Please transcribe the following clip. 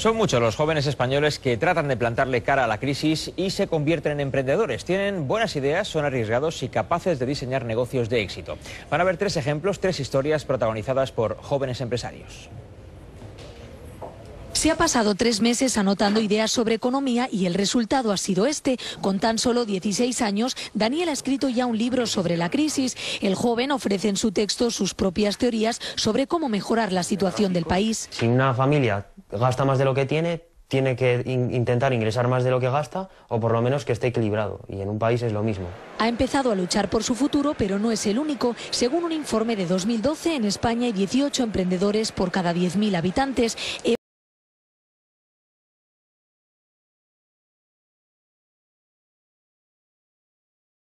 Son muchos los jóvenes españoles que tratan de plantarle cara a la crisis y se convierten en emprendedores. Tienen buenas ideas, son arriesgados y capaces de diseñar negocios de éxito. Van a ver tres ejemplos, tres historias protagonizadas por jóvenes empresarios. Se ha pasado tres meses anotando ideas sobre economía y el resultado ha sido este. Con tan solo 16 años, Daniel ha escrito ya un libro sobre la crisis. El joven ofrece en su texto sus propias teorías sobre cómo mejorar la situación del país. Sin una familia gasta más de lo que tiene, tiene que intentar ingresar más de lo que gasta o por lo menos que esté equilibrado. Y en un país es lo mismo. Ha empezado a luchar por su futuro, pero no es el único. Según un informe de 2012, en España hay 18 emprendedores por cada 10.000 habitantes.